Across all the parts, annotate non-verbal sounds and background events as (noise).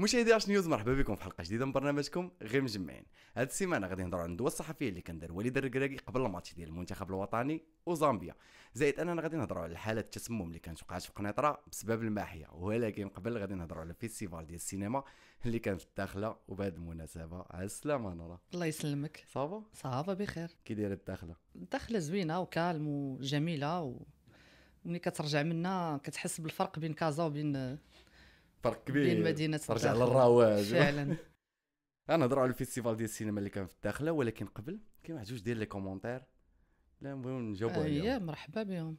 مشاهدي اش نيوز مرحبا بكم في حلقه جديده من برنامجكم غير مجمعين هذه السيمانه غادي نهضروا على الندوه الصحفيه اللي كان دار وليد الركراكي قبل الماتش ديال المنتخب الوطني وزامبيا زائد اننا غادي نهضروا على حاله التسمم اللي كانت وقعت في قنيطره بسبب الماحيه ولكن قبل غادي نهضروا على فيستيفال ديال السينما اللي كانت الداخله وبهذه المناسبه على السلامه نوره الله يسلمك صافا صافا بخير كي دايره الداخله الداخله زوينه وكالم وجميله و... وملي كترجع منا كتحس بالفرق بين كازا وبين فرق كبير بين مدينه رجع للرواج فعلا غنهضروا (laughs) على الفيستيفال ديال السينما اللي كان في الداخله ولكن قبل كاين واحد جوج ديال لي كومونتير لا نبغيو نجاوبو آه، عليهم اييه مرحبا بهم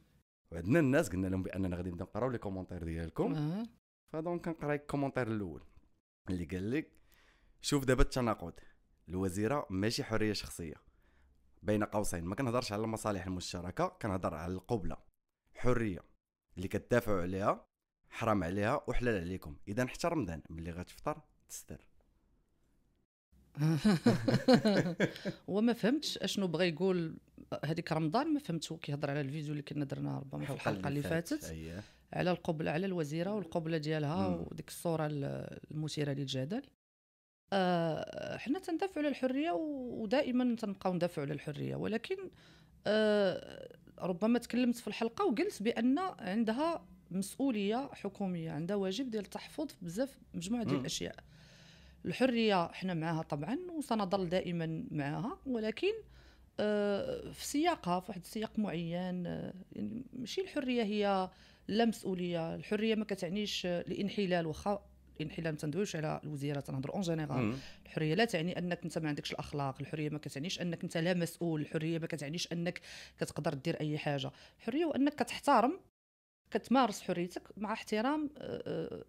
وعندنا الناس قلنا لهم باننا غادي نبداو نقراو لي كومونتير ديالكم آه. فدونك كنقرا الكومونتير الاول اللي قال لك شوف دابا التناقض الوزيره ماشي حريه شخصيه بين قوسين ما كنهضرش على المصالح المشتركه كنهضر على القبله حريه اللي كتدافعوا عليها حرام عليها وحلال عليكم اذا حتى رمضان ملي غتفطر تستر (laughs) هو ما فهمتش اشنو بغى يقول هذيك رمضان ما فهمتش هو كيهضر على الفيديو اللي كنا درناه ربما في الحلقه اللي فاتت على القبله على الوزيره والقبله ديالها وديك الصوره المثيره للجدل آه حنا تندافعوا على الحريه ودائما تنبقاو ندافعوا على الحريه ولكن آه ربما تكلمت في الحلقه وقلت بان عندها مسؤوليه حكوميه عندها واجب ديال التحفظ بزاف مجموعه ديال الاشياء الحريه حنا معها طبعا وسنظل دائما معها ولكن آه، في سياقها في واحد السياق معين آه، يعني ماشي الحريه هي لا مسؤوليه الحريه ما كتعنيش الانحلال آه، واخا الانحلال ما تندويش على الوزيره تنهضر اون جينيرال الحريه لا تعني انك انت ما عندكش الاخلاق الحريه ما كتعنيش انك انت لا مسؤول الحريه ما كتعنيش انك كتقدر دير اي حاجه الحريه هو انك كتحترم كتمارس حريتك مع احترام آه، آه،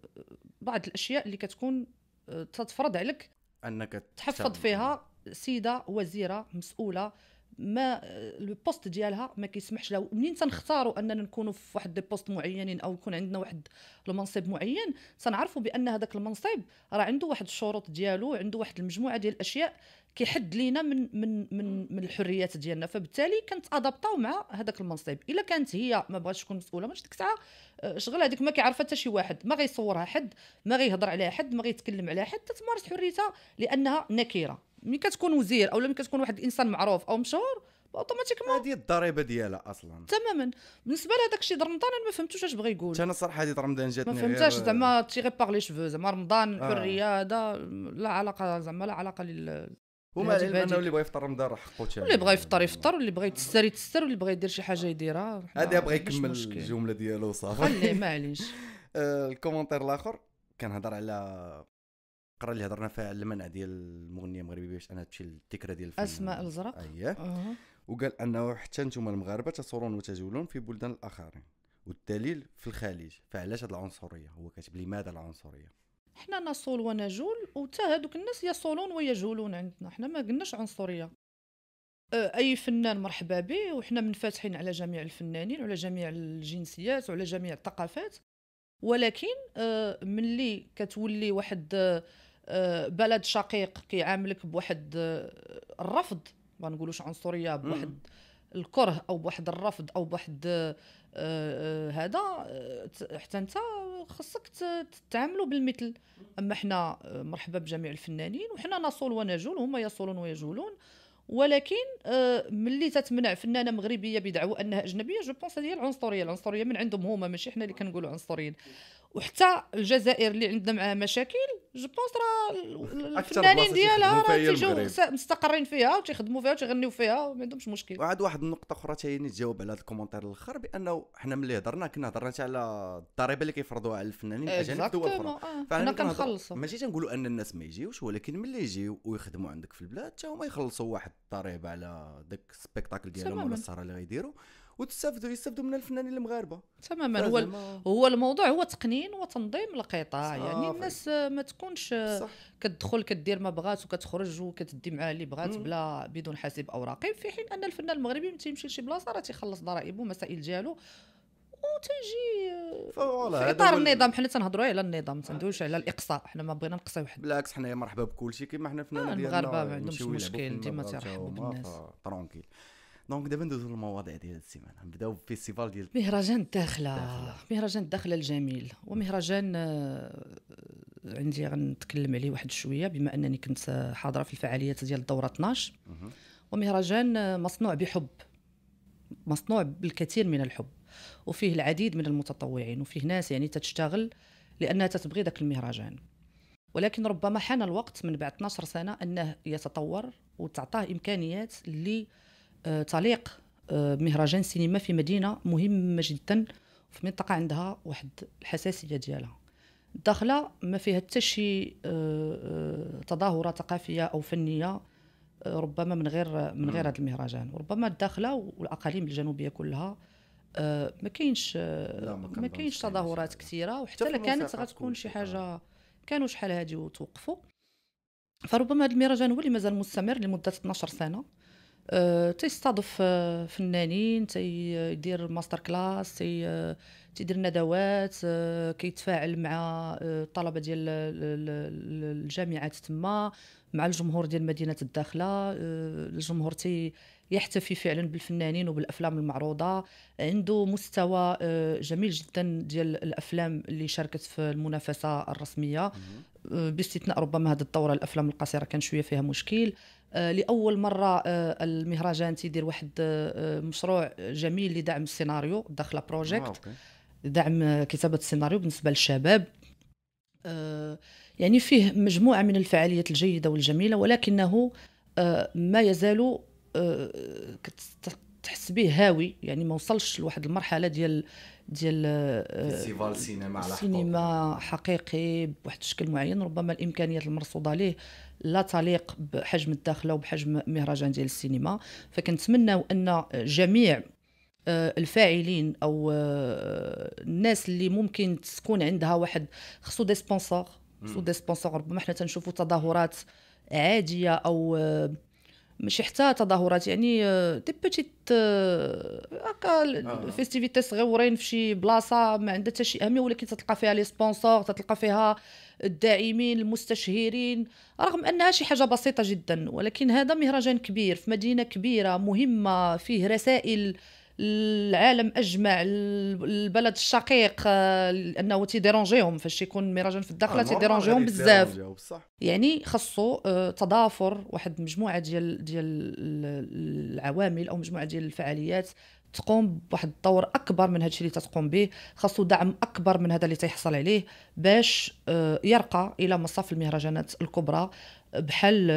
بعض الاشياء اللي كتكون آه، تتفرض عليك انك تحفظ فيها سيده وزيره مسؤوله ما البوست ديالها ما كيسمحش لها منين تنختاروا اننا نكونوا في واحد دي بوست معينين او يكون عندنا واحد المنصب معين تنعرفوا بان هذاك المنصب راه عنده واحد الشروط ديالو عنده واحد المجموعه ديال الاشياء كيحد لينا من من من من الحريات ديالنا فبالتالي كانت ادابطاو مع هذاك المنصب الا كانت هي ما بغاتش تكون مسؤوله ماشي ديك الساعه آه، شغل هذيك ما كيعرفها حتى شي واحد ما غيصورها حد ما غيهضر عليها حد ما غيتكلم عليها حد تتمارس حريتها لانها نكيره ملي كتكون وزير او ملي كتكون واحد الانسان معروف او مشهور اوتوماتيكمون هذه الضريبه ديالها اصلا تماما بالنسبه لهذاك الشيء ديال رمضان انا ما فهمتوش اش بغى يقول انا صراحه هذه رمضان جاتني ما فهمتهاش زعما تيغي باغ لي شفو زعما رمضان الحريه آه. هذا لا علاقه زعما لا علاقه لل هما انه اللي بغى يفطر رمضان راه حقه يعني. اللي بغى يفطر يفطر واللي بغى يتستر يتستر واللي بغى يدير شي حاجه يديرها هذا بغى يكمل الجمله ديالو صافي خليه (laughs) معليش آه، الكومنتير الاخر كنهضر على الفقره اللي هضرنا فيها على المنع ديال المغنيه المغربيه باش انها تمشي للتكره ديال الفن اسماء الازرق اييه أه. وقال انه حتى انتم المغاربه تصورون وتجولون في بلدان الاخرين والدليل في الخليج فعلاش هذه العنصريه هو كاتب لماذا العنصريه حنا نصول ونجول وتا هذوك الناس يصولون ويجولون عندنا حنا ما قلناش عنصريه اي فنان مرحبا به وحنا منفتحين على جميع الفنانين وعلى جميع الجنسيات وعلى جميع الثقافات ولكن ملي كتولي واحد آه، بلد شقيق كيعاملك بواحد آه، الرفض ما نقولوش عنصريه بواحد الكره او بواحد الرفض او بواحد آه، هذا حتى انت خصك تتعاملوا بالمثل اما حنا مرحبا بجميع الفنانين وحنا نصول ونجول هما يصولون ويجولون ولكن ملي تتمنع فنانه مغربيه بدعوى انها اجنبيه جو بونس هذه هي العنصريه العنصريه من عندهم هما ماشي حنا اللي كنقولوا عنصريين وحتى الجزائر اللي عندنا آه، معها مشاكل جو بونس راه الفنانين ديالها راه تيجيو مستقرين فيها وتيخدموا فيها وتيغنيو فيها وما عندهمش مشكل وعاد واحد النقطه اخرى تاني تجاوب على هذا الكومونتير الاخر بانه حنا ملي هضرنا كنا هضرنا على الضريبه اللي كيفرضوها على الفنانين الاجانب في الدول الاخرى آه، حنا كنخلصوا ماشي تنقولوا ان الناس ما يجيوش ولكن ملي يجيو ويخدموا عندك في البلاد حتى هما يخلصوا واحد الضريبه على داك السبيكتاكل ديالهم ولا السهره اللي غيديروا وتستافدوا يستافدوا من الفنانين المغاربه تماما هو هو الموضوع هو تقنين وتنظيم القطاع يعني الناس ما تكونش كتدخل كدير ما بغات وكتخرج وكتدي معاه اللي بغات بلا بدون حاسب او رقيب في حين ان الفنان المغربي ما تيمشي لشي بلاصه راه تيخلص ضرائبه ومسائل ديالو وتجي في اطار النظام حنا تنهضروا على النظام ما تندويوش على الاقصاء حنا ما بغينا نقصيو حد بالعكس حنايا مرحبا بكل شيء كما حنا فنانين آه، ديالنا المغاربه ما عندهمش مشكل ديما تيرحبوا بالناس ترونكيل دونك دابا ندوزو للمواضيع ديال السيمانه نبداو بفيستيفال ديال مهرجان الداخله مهرجان الداخله الجميل ومهرجان آه، عندي غنتكلم عليه واحد شويه بما انني كنت حاضره في الفعاليات ديال الدوره 12 ومهرجان آه، مصنوع بحب مصنوع بالكثير من الحب وفيه العديد من المتطوعين وفيه ناس يعني تتشتغل لانها تتبغي ذاك المهرجان ولكن ربما حان الوقت من بعد 12 سنه انه يتطور وتعطاه امكانيات اللي آه، تعليق آه، مهرجان سينما في مدينه مهمه جدا في منطقه عندها واحد الحساسيه ديالها الداخله ما فيها حتى شي آه، تظاهره ثقافيه او فنيه ربما من غير من غير نعم. هذا المهرجان وربما الداخله والاقاليم الجنوبيه كلها ما كاينش ما كاينش تظاهرات كثيره وحتى لو كانت غتكون شي حاجه كانوا شحال هادي وتوقفوا فربما هذا المهرجان هو اللي مازال مستمر لمده 12 سنه آه، تيستضف آه، فنانين تيدير ماستر كلاس تي آه، تيدير ندوات كيتفاعل مع الطلبه ديال الجامعات تما مع الجمهور ديال مدينه الداخله الجمهور تي يحتفي فعلا بالفنانين وبالافلام المعروضه عنده مستوى جميل جدا ديال الافلام اللي شاركت في المنافسه الرسميه آه، باستثناء ربما هذه الدوره الافلام القصيره كان شويه فيها مشكل آه، لاول مره آه، المهرجان تيدير واحد مشروع جميل لدعم السيناريو داخله بروجيكت دعم كتابه السيناريو بالنسبه للشباب يعني فيه مجموعه من الفعاليات الجيده والجميله ولكنه ما يزال تحس به هاوي يعني ما وصلش لواحد المرحله ديال ديال آه، فيستيفال سينما على سينما حقيقي بواحد الشكل معين ربما الامكانيات المرصوده ليه لا تليق بحجم الداخله وبحجم مهرجان ديال السينما فكنتمنى ان جميع آه، الفاعلين او آه، الناس اللي ممكن تكون عندها واحد خصو دي سبونسور خصو دي سبونسور ربما حنا تنشوفوا تظاهرات عاديه او ماشي حتى تظاهرات يعني آه، دي بوتيت آه، هكا آه. فيستيفيتي صغيورين في شي بلاصه ما عندها حتى شي اهميه ولكن تتلقى فيها لي سبونسور تتلقى فيها الداعمين المستشهرين رغم انها شي حاجه بسيطه جدا ولكن هذا مهرجان كبير في مدينه كبيره مهمه فيه رسائل العالم اجمع البلد الشقيق لانه آه، تيديرونجيهم فاش يكون ميراجون في الداخله آه، تيديرونجيهم بزاف يعني خصو آه، تضافر واحد مجموعه ديال ديال العوامل او مجموعه ديال الفعاليات تقوم بواحد الدور اكبر من هادشي اللي تتقوم به خاصو دعم اكبر من هذا اللي تيحصل عليه باش يرقى الى مصاف المهرجانات الكبرى بحال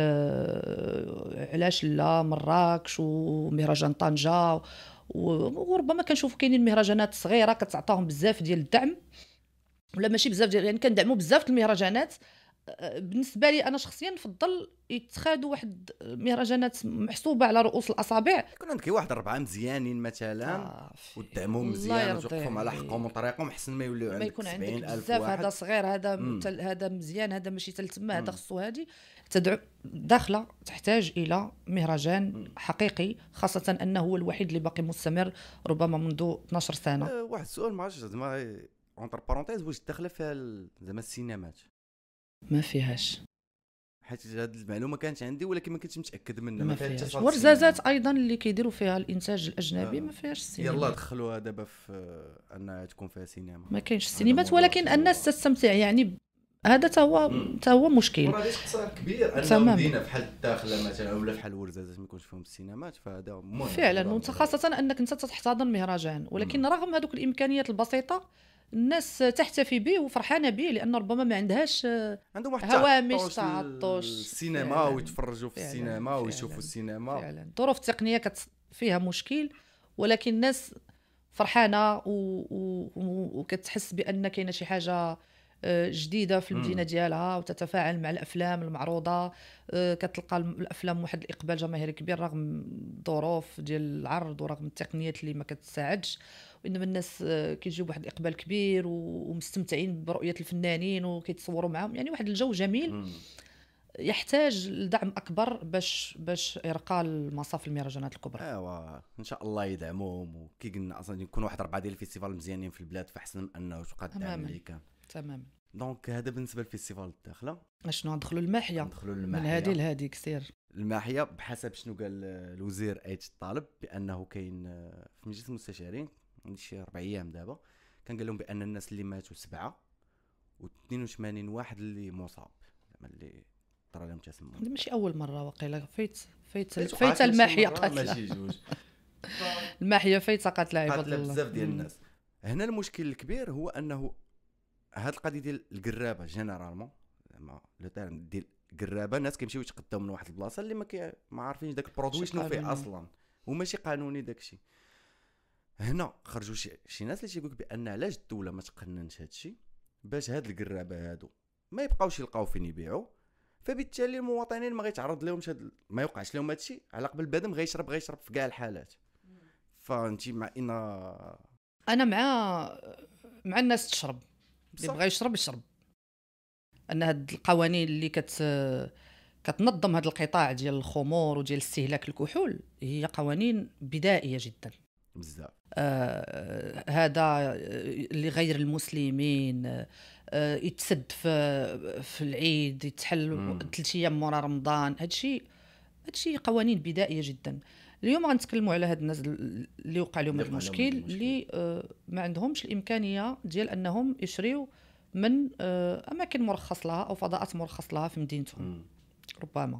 علاش لا مراكش ومهرجان طنجه وربما كنشوفوا كاينين مهرجانات صغيره كتعطاهم بزاف ديال الدعم ولا ماشي بزاف ديال يعني كندعموا بزاف المهرجانات أه، بالنسبه لي انا شخصيا نفضل يتخادوا واحد مهرجانات محسوبه على رؤوس الاصابع يكون عندك واحد اربعه مزيانين مثلا آه ودعموا مزيان وتوقفهم على حقهم وطريقهم احسن ما يوليو عندك ما يكون عندك بزاف هذا صغير هذا هذا مزيان هذا ماشي تال تما هذا خصو هادي تدعو داخله تحتاج الى مهرجان حقيقي خاصه انه هو الوحيد اللي باقي مستمر ربما منذ 12 سنه أه، واحد السؤال ما عرفتش زعما اونتر بارونتيز واش داخله فيها زعما السينمات ما فيهاش حيت هذه المعلومه كانت عندي ولكن ما كنتش متاكد منها ما فيهاش ورزازات ايضا اللي كيديروا فيها الانتاج الاجنبي أه. ما فيهاش السينما يلا دخلوها دابا في آه، انها تكون فيها سينما ما كاينش السينمات ولكن الناس تستمتع يعني هذا تا هو تا هو مشكل وغادي اختصار كبير ان المدينه بحال الداخله مثلا ولا بحال ورزازات ما يكونش فيهم السينمات فهذا مهم فعلا وخاصه انك انت تحتضن مهرجان ولكن مم. رغم هذوك الامكانيات البسيطه الناس تحتفي به وفرحانه به لان ربما ما عندهاش آه، عندهم واحد هوامش تعطش السينما ويتفرجوا في السينما ويشوفوا السينما فعلا الظروف التقنيه كت فيها مشكل ولكن الناس فرحانه و... و... وكتحس بان كاينه شي حاجه آه، جديده في المدينه ديالها وتتفاعل مع الافلام المعروضه آه، كتلقى الافلام واحد الاقبال جماهيري كبير رغم الظروف ديال العرض ورغم التقنيات اللي ما كتساعدش وانما الناس آه، كيجيو بواحد الاقبال كبير ومستمتعين برؤيه الفنانين وكيتصوروا معاهم يعني واحد الجو جميل يحتاج لدعم اكبر باش باش يرقى المصاف المهرجانات الكبرى ايوا ان شاء الله يدعموهم وكي قلنا اصلا يكون واحد اربعه ديال الفيستيفال مزيانين في البلاد فاحسن من انه تبقى الدعم اللي كان تمام دونك هذا بالنسبه للفيستيفال الداخله اشنو ندخلوا الماحيه ندخلوا الماحيه من هذه لهذه كثير الماحيه بحسب شنو قال الوزير ايتش الطالب بانه كاين آه، في مجلس المستشارين من شي اربع ايام دابا كان قال لهم بان الناس اللي ماتوا سبعه و 82 واحد اللي مصاب زعما اللي طرا لهم تسمم ماشي اول مره وقيلا فايت فايت فايت الماحيه قاتله ماشي جوج (laughs) الماحيه فايته قاتله عباد الله بزاف ديال الناس هنا المشكل الكبير هو انه هاد القضيه ديال القرابه جينيرالمون زعما لو تيرم ديال القرابه الناس كيمشيو يتقداو من واحد البلاصه اللي ما كي ما عارفينش داك البرودوي شنو فيه اصلا وماشي قانوني داك الشيء هنا خرجوا شي, شي ناس اللي تيقول بان علاش الدوله ما تقننش هاد الشيء باش هاد القرابه هادو ما يبقاوش يلقاو فين يبيعوا فبالتالي المواطنين ما غيتعرض لهمش هاد ما يوقعش لهم هادشي على قبل بادم غيشرب غيشرب في كاع الحالات فانت مع ان انا مع مع الناس تشرب اللي بغى يشرب يشرب ان هاد القوانين اللي كت كتنظم هذا القطاع ديال الخمور وديال استهلاك الكحول هي قوانين بدائيه جدا بزاف آه هذا لغير المسلمين آه يتسد في في العيد يتحل ثلاث ايام مورا رمضان هادشي هادشي قوانين بدائيه جدا اليوم غنتكلموا على هاد الناس اللي وقع لهم هذا المشكل اللي آه، ما عندهمش الامكانيه ديال انهم يشريو من آه، اماكن مرخص لها او فضاءات مرخص لها في مدينتهم ربما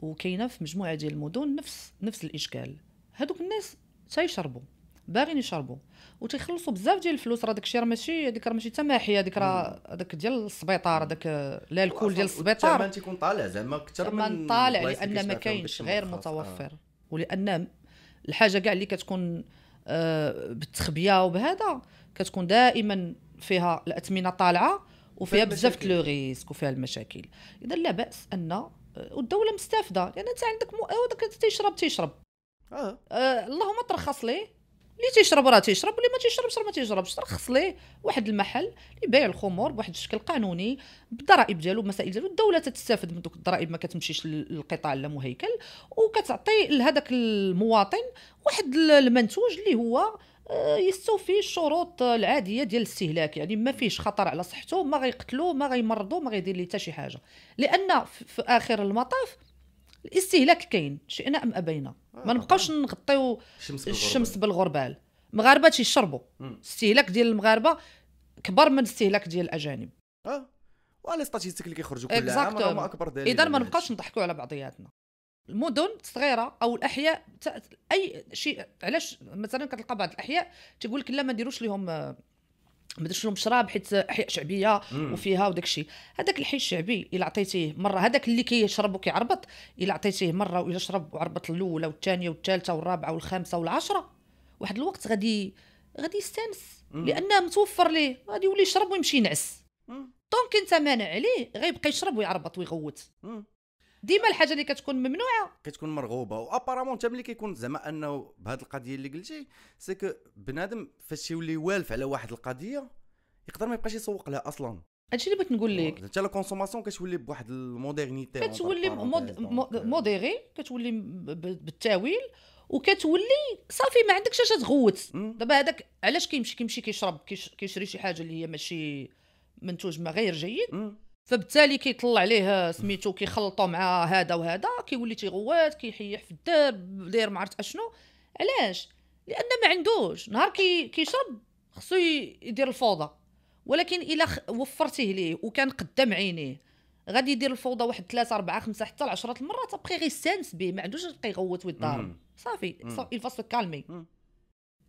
وكاينه في مجموعه ديال المدن نفس نفس الاشكال هذوك الناس تيشربوا باغيين يشربوا وتيخلصوا بزاف ديال الفلوس راه داكشي راه ماشي هذيك راه ماشي تماحيه هذيك راه هذاك ديال السبيطار هذاك لا الكول ديال السبيطار الثمن تيكون طالع زعما اكثر من طالع لان ما كاينش غير متوفر آه. ولان الحاجه كاع اللي كتكون آه، بالتخبيه وبهذا كتكون دائما فيها الاثمنه طالعه وفيها بزاف لو ريسك وفيها المشاكل اذا لا باس ان والدوله مستافده لان يعني انت عندك مو... تيشرب تيشرب آه. آه اللهم ترخص ليه اللي تيشرب راه تيشرب واللي ما تيشربش راه ما تيشربش راه خص ليه واحد المحل اللي يبيع الخمور بواحد الشكل قانوني بالضرائب ديالو بالمسائل ديالو الدوله تتستافد من دوك الضرائب ما كتمشيش للقطاع مهيكل وكتعطي لهذاك المواطن واحد المنتوج اللي هو آه، يستوفي الشروط العاديه ديال الاستهلاك يعني ما فيش خطر على صحته ما غيقتلو ما غيمرضو ما غيدير ليه حتى شي حاجه لان في اخر المطاف الاستهلاك كاين شئنا ام ابينا آه، ما نبقاوش نغطيو الشمس بالغربال المغاربه تيشربوا الاستهلاك ديال المغاربه كبر من الاستهلاك ديال الاجانب اه وعلى ستاتيستيك اللي كيخرجوا كل عام اكبر دليل اذا ما نبقاوش نضحكوا على بعضياتنا المدن الصغيره او الاحياء اي شيء علاش مثلا كتلقى بعض الاحياء تيقول لك لا ما نديروش لهم آه، ما درتش لهم شراب حيت احياء شعبيه وفيها وداك الشيء هذاك الحي الشعبي الا عطيتيه مره هذاك اللي كيشرب وكيعربط الا عطيتيه مره والا شرب وعربط الاولى والثانيه والثالثه والرابعه والخامسه والعشره واحد الوقت غادي غادي يستانس لانه متوفر ليه غادي يولي يشرب ويمشي ينعس دونك انت مانع عليه غيبقى يشرب ويعربط ويغوت ديما الحاجه اللي كتكون ممنوعه كتكون مرغوبه وابارامون حتى ملي كيكون زعما انه بهذه القضيه اللي قلتي سكو بنادم فاش يولي والف على واحد القضيه يقدر ما يبقاش يسوق لها اصلا هادشي اللي بغيت نقول لك حتى لا كونسوماسيون كتولي بواحد الموديرنيتي كتولي موديري كتولي بالتاويل وكتولي صافي ما عندكش اش تغوت دابا هذاك علاش كيمشي كيمشي كيشرب كيشري شي حاجه اللي هي ماشي منتوج ما غير جيد مم. فبالتالي كيطلع عليه سميتو كيخلطو مع هذا وهذا كيولي تيغوات كيحيح في الدار داير ما عرفت اشنو علاش لان ما عندوش نهار كي كيشرب خصو يدير الفوضى ولكن الا وفرتيه ليه وكان قدام عينيه غادي يدير الفوضى واحد ثلاثة أربعة خمسة حتى العشرات المرات تبقى غيستانس به ما عندوش يبقى يغوت ويتضارب صافي الفصل كالمي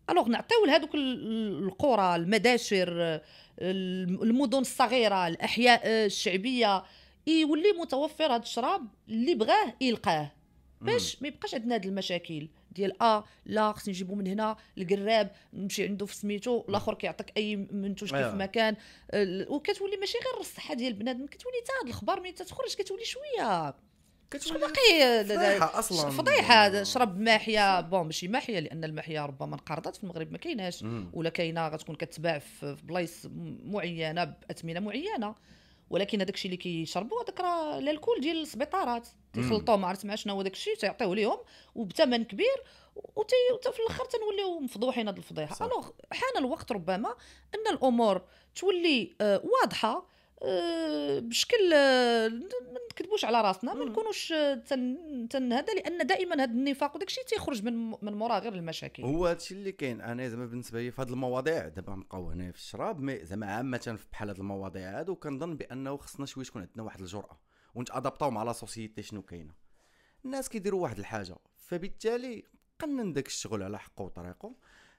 الوغ نعطيو لهذوك القرى المداشر المدن الصغيره الاحياء الشعبيه يولي متوفر هذا الشراب اللي بغاه يلقاه باش ما يبقاش عندنا هذه المشاكل ديال اه لا خصني نجيبو من هنا القراب نمشي عنده في سميتو الاخر كيعطيك اي منتوج كيف أيوة. ما كان وكتولي ماشي غير الصحه ديال بنادم كتولي حتى هذا الاخبار ملي تتخرج كتولي شويه كتولي فضيحه اصلا فضيحه شرب ماحيه بون ماشي ماحيه لان الماحيه ربما انقرضت في المغرب ما كايناش ولا كاينه غتكون كتباع في بلايص معينه باثمنه معينه ولكن هذاك الشيء اللي كيشربوا هذاك راه الكول ديال السبيطارات تيخلطوه ما عرفت مع شنو هذاك الشيء تيعطيوه ليهم وبثمن كبير وتي في الاخر تنوليو مفضوحين هذه الفضيحه الوغ حان الوقت ربما ان الامور تولي آه، واضحه آه، بشكل آه، ما نكذبوش على راسنا ما نكونوش آه، تن هذا لان دائما هذا النفاق وداك الشيء تيخرج من من مورا غير المشاكل هو هادشي اللي كاين انا زعما بالنسبه لي في هذه المواضيع دابا نبقاو هنا في الشراب مي زعما عامه في بحال هذه المواضيع هادو كنظن بانه خصنا شويه تكون عندنا واحد الجرأه ونتادابطاو مع لا سوسيتي شنو كاينه الناس كيديروا واحد الحاجه فبالتالي قنن داك الشغل على حقه وطريقه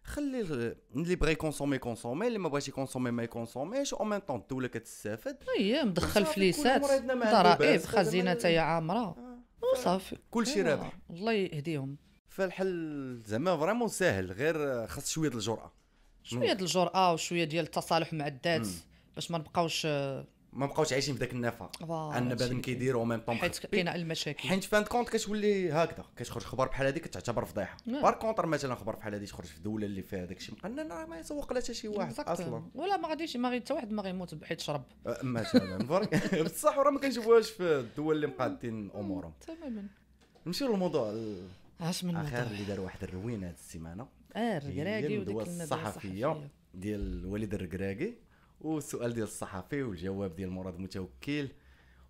خلي اللي بغى يكونسومي كونسومي اللي ما بغاش يكونسومي ما يكونسوميش او ميم طون الدوله كتستافد اي طيب، مدخل فليسات ضرائب خزينه هي عامره آه، وصافي كلشي رابح أيوة، الله يهديهم فالحل زعما فريمون ساهل غير خاص شويه الجراه شويه الجراه وشويه ديال التصالح مع الذات باش ما نبقاوش آه، ما بقاوش عايشين في ذاك النفق ان بنادم كيديروا وميم طون حيت كاين المشاكل حيت فان كونت كتولي هكذا كتخرج خبر بحال هذه كتعتبر فضيحه بار نعم. كونتر مثلا خبر بحال هذه تخرج في دوله اللي فيها داك الشيء ما يسوق لها حتى شي واحد اصلا ولا ما غاديش ما حتى واحد ما غيموت بحيت شرب أه، مثلا (laughs) بصح راه ما كنشوفوهاش في الدول اللي مقادين امورهم تماما نمشيو للموضوع اش من اخر اللي دار واحد الروينه هذه السيمانه اه الركراكي وديك الصحفيه ديال الوالد الركراكي والسؤال ديال الصحفي والجواب ديال مراد متوكل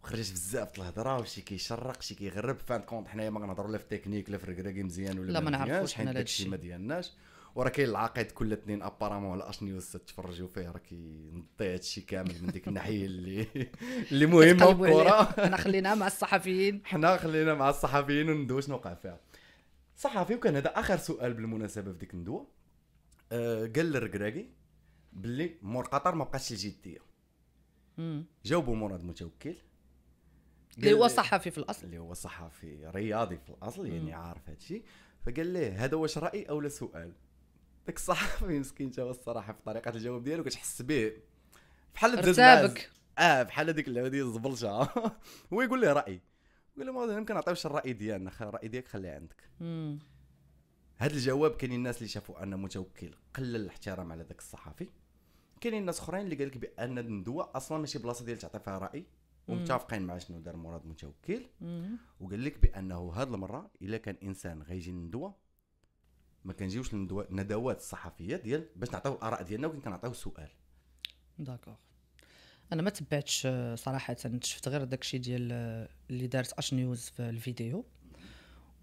وخرجت بزاف الهضره وشي كيشرق شي كيغرب فان كونت حنايا ما كنهضروا لا في تكنيك لا في الركراكي مزيان ولا لا ما نعرفوش حنا داكشي ما ديالناش وراه كاين العقيد كل اثنين ابارامون على اش نيوز تتفرجوا فيه راه كينطي هادشي كامل من ديك الناحيه اللي (laughs) اللي مهمه الكره (laughs) حنا خلينا مع الصحفيين حنا خلينا مع الصحفيين وندوي شنو وقع فيها صحفي وكان هذا اخر سؤال بالمناسبه في ديك الندوه أه قال للركراكي باللي مور قطر ما بقاش الجديه جاوبوا مراد متوكل اللي هو صحفي في الاصل اللي هو صحفي رياضي في الاصل يعني مم. عارف هادشي فقال ليه هذا واش راي او لا سؤال داك الصحفي (laughs) مسكين جاوب الصراحه في طريقه الجواب ديالو كتحس به بحال ارتابك اه بحال هذيك اللعبه ديال هو يقول ليه راي يقول له ما يمكن نعطيوش الراي ديالنا الراي ديالك خليه عندك هذا الجواب كاين الناس اللي شافوا ان متوكل قلل الاحترام على ذاك الصحفي كاينين ناس اخرين اللي قال لك بان الندوه اصلا ماشي بلاصه ديال تعطي فيها راي ومتفقين مع شنو دار مراد متوكل وقال لك بانه هاد المره الا كان انسان غيجي للندوه ما كنجيوش للندوات الصحفيه ديال باش نعطيو الاراء ديالنا ولكن كنعطيو سؤال داكوغ انا ما تبعتش آه، صراحه شفت غير داكشي ديال آه، اللي دارت اش نيوز في الفيديو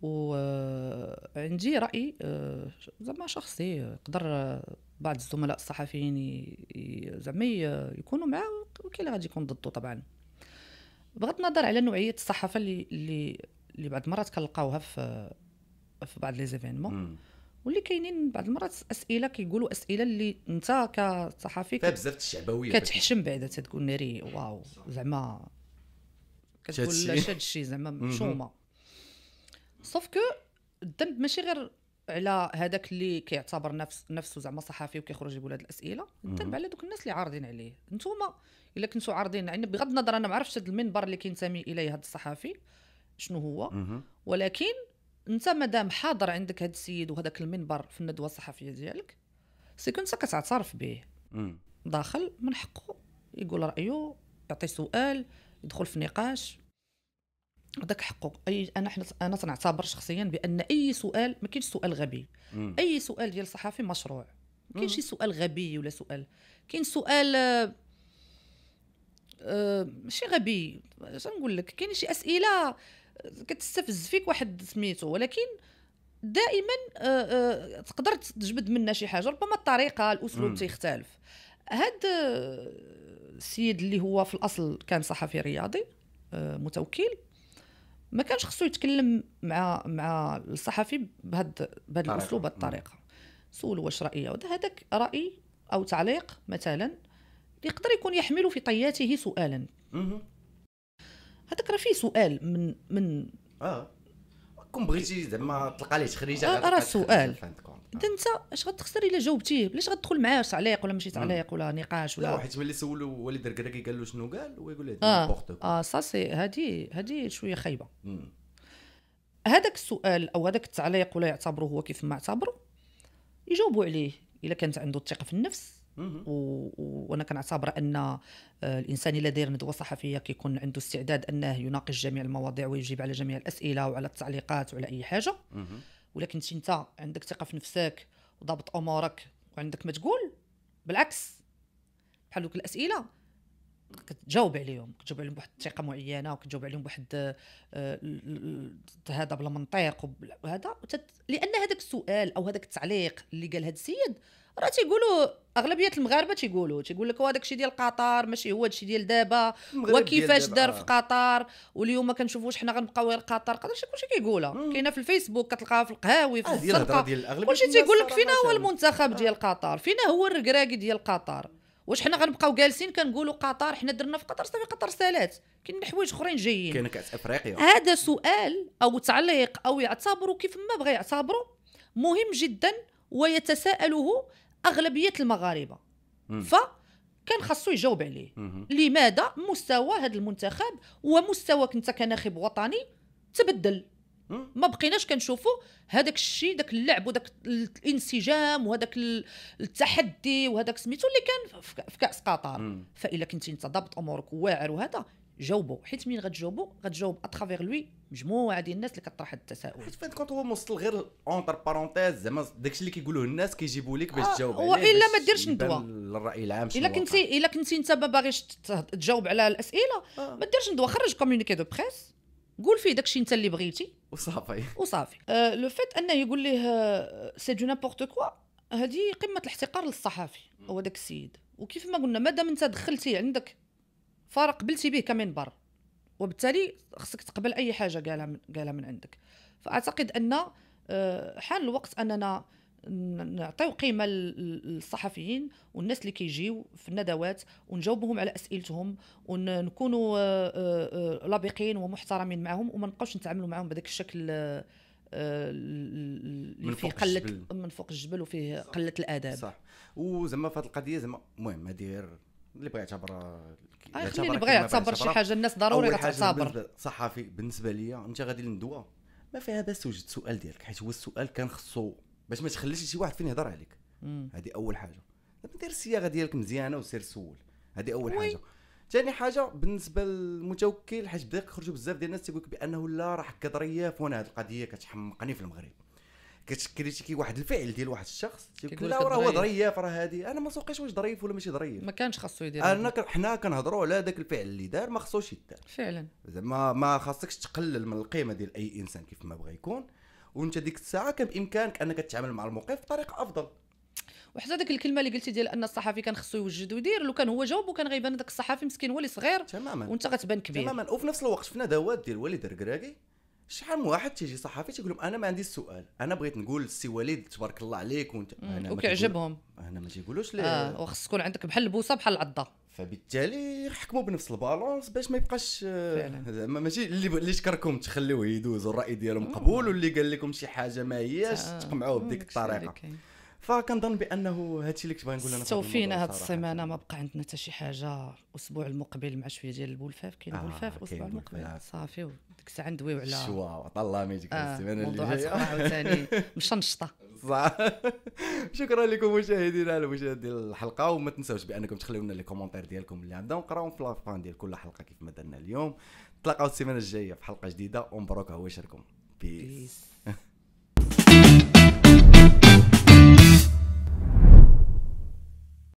وعندي راي آه، زعما شخصي يقدر آه، بعض الزملاء الصحفيين زعما يكونوا معاه وكاين اللي غادي يكون ضده طبعا بغض النظر على نوعيه الصحافه اللي اللي اللي بعض المرات كنلقاوها في في بعض لي زيفينمون واللي كاينين بعض المرات اسئله كيقولوا اسئله اللي انت كصحفي فيها بزاف الشعبويه كتحشم بعدا تتقول ناري واو زعما كتقول شاد الشيء زعما مشومه سوف كو الذنب ماشي غير على هذاك اللي كيعتبر نفس نفسه زعما صحفي وكيخرج يقول هذه الاسئله الذنب على دوك الناس اللي عارضين عليه انتوما الا كنتو عارضين يعني بغض النظر انا ما عرفتش هذا المنبر اللي كينتمي اليه هذا الصحفي شنو هو ولكن انت مادام حاضر عندك هذا السيد وهذاك المنبر في الندوه الصحفيه ديالك سي كنت كتعترف به داخل من حقه يقول رايه يعطي سؤال يدخل في نقاش داك حقه اي انا حنا انا تنعتبر شخصيا بان اي سؤال ما كاينش سؤال غبي مم. اي سؤال ديال صحفي مشروع ما كاينش سؤال غبي ولا سؤال كاين سؤال ماشي آه،, آه ماشي غبي اش نقول لك كاين شي اسئله آه، كتستفز فيك واحد سميتو ولكن دائما آه،, آه تقدر تجبد منها شي حاجه ربما الطريقه الاسلوب تيختلف هاد السيد اللي هو في الاصل كان صحفي رياضي متوكل ما كانش خصو يتكلم مع مع الصحفي بهذا بهذا الاسلوب بهذه الطريقه سول واش رايه هذاك راي او تعليق مثلا يقدر يكون يحمل في طياته سؤالا هذاك راه فيه سؤال من من آه. كون بغيتي زعما تلقى ليه تخريجه آه، آه، راه السؤال اذا انت اش غتخسر الا جاوبتيه بلاش غتدخل معاه تعليق ولا ماشي تعليق ولا نقاش ولا حيت ملي سولو وليد الكراكي قال له شنو قال ويقول له اه اه سا سي هادي هادي شويه خايبه هذاك السؤال او هذاك التعليق ولا يعتبره هو كيف ما اعتبره يجاوبوا عليه الا كانت عنده الثقه في النفس و... وانا كنعتبر ان آه، الانسان الا داير ندوه صحفيه كيكون عنده استعداد انه يناقش جميع المواضيع ويجيب على جميع الاسئله وعلى التعليقات وعلى اي حاجه ولكن انت عندك ثقه في نفسك وضابط امورك وعندك ما تقول بالعكس بحال دوك الاسئله كتجاوب عليهم كتجاوب عليهم بواحد الثقه معينه وكتجاوب عليهم بواحد آه، هذا بلا منطق وهذا لان هذاك السؤال او هذاك التعليق اللي قال هذا السيد راه تيقولوا اغلبيه المغاربه تيقولوا تيقول لك هذاك الشيء ديال قطر ماشي هو هذا الشيء ديال دابا وكيفاش دار آه. في قطر واليوم ما كنشوفوش حنا غنبقاو غير قطر قدر شي كلشي كيقولها كاينه في الفيسبوك كتلقاها في القهاوي في الزنقه كلشي تيقول لك فينا هو المنتخب ديال قطر فينا هو الركراكي ديال قطر واش حنا غنبقاو جالسين كنقولوا قطر حنا درنا في قطر صافي قطر سالات كاين حوايج اخرين جايين كاين كاس افريقيا هذا سؤال او تعليق او يعتبروا كيف ما بغى يعتبروا مهم جدا ويتساءله اغلبيه المغاربه ف كان خاصو يجاوب عليه لماذا مستوى هذا المنتخب ومستواك انت كناخب وطني تبدل ما بقيناش كنشوفوا هذاك الشيء داك اللعب وداك الانسجام وهذاك التحدي وهذاك سميتو اللي كان في كاس قطر فاذا كنت انت ضابط امورك واعر وهذا جاوبوا حيت مين غتجاوبوا غتجاوب اترافيغ لوي مجموعه ديال الناس اللي كطرح هذا التساؤل حيت فين كنت هو موصل غير اونتر بارونتيز زعما داكشي اللي كيقولوه الناس كيجيبوا لك باش آه، تجاوب عليه والا ما ديرش ندوه للراي العام الا كنتي الا كنتي انت ما باغيش تجاوب على الاسئله آه. ما ديرش ندوه خرج كومونيكي دو بريس قول فيه داكشي انت اللي بغيتي وصافي وصافي أه لو فيت انه يقول ليه سي دو نابورت كوا هذه قمه الاحتقار للصحفي هو داك السيد وكيف ما قلنا مادام انت دخلتيه عندك فارق قبلتي به كمنبر وبالتالي خصك تقبل اي حاجه قالها من, قالها من عندك فاعتقد ان آه، حان الوقت اننا نعطيو قيمه للصحفيين والناس اللي كيجيو في الندوات ونجاوبهم على اسئلتهم ونكونوا آه، آه، لبقين ومحترمين معهم وما نبقاوش نتعاملوا معهم بهذاك الشكل آه، من فوق قله من فوق الجبل وفيه قله الاداب صح وزعما في هذه القضيه زعما المهم هذه اللي بغى يعتبر اللي بغى يعتبر شي حاجه الناس ضروري غتعتبر صحفي بالنسبه ليا انت غادي للندوه ما فيها باس توجد سؤال ديالك حيت هو السؤال كان خصو باش ما تخليش شي واحد فين يهضر عليك هذه اول حاجه دابا دير الصياغه ديالك مزيانه وسير سول هذه اول حاجه ثاني حاجه بالنسبه للمتوكل حيت بدا يخرجوا بزاف ديال الناس تيقول لك بانه لا راه كضرياف وانا هذه القضيه كتحمقني في المغرب كتكريتيكي واحد الفعل ديال واحد الشخص تيقول لا راه هو ظريف راه هادي انا ما سوقيش واش ظريف ولا ماشي ظريف ما كانش خاصو يدير انا حنا كنهضروا على داك الفعل اللي دار ما خصوش يدار فعلا زعما ما خاصكش تقلل من القيمه ديال اي انسان كيف ما بغى يكون وانت ديك الساعه كان بامكانك انك تتعامل مع الموقف بطريقه افضل وحتى ديك الكلمه اللي قلتي ديال ان الصحفي كان خصو يوجد ويدير لو كان هو جاوب وكان غيبان داك الصحفي مسكين هو اللي صغير تماما وانت غتبان كبير تماما وفي نفس الوقت شفنا ندوات ديال وليد الركراكي شحال من واحد تيجي صحفي تيقول لهم انا ما عندي السؤال انا بغيت نقول السي وليد تبارك الله عليك وانت انا وكيعجبهم انا ما تيقولوش ليه اه وخص تكون عندك بحال البوصه بحال العضه فبالتالي حكموا بنفس البالونس باش ما يبقاش زعما آه، ماشي اللي ب... اللي شكركم تخليوه يدوز الراي ديالهم مقبول واللي قال لكم شي حاجه ما هياش تقمعوه بديك الطريقه فكنظن بانه هادشي اللي كنت باغي نقول انا توفينا هاد السيمانه ما بقى عندنا حتى شي حاجه الاسبوع المقبل مع شويه ديال البولفاف كاين آه، البولفاف الاسبوع آه المقبل صافي ديك الساعه ندويو على شواو طلع ميجيك آه السيمانه اللي جايه عاوتاني (laughs) مشنشطه صح (laughs) شكرا لكم مشاهدينا على المشاهده ديال الحلقه وما تنساوش بانكم تخليو لنا لي كومونتير ديالكم اللي عندنا ونقراوهم في لافان ديال كل حلقه كيف ما درنا اليوم نتلاقاو السيمانه الجايه في حلقه جديده ومبروك هواشركم بيس, بيس.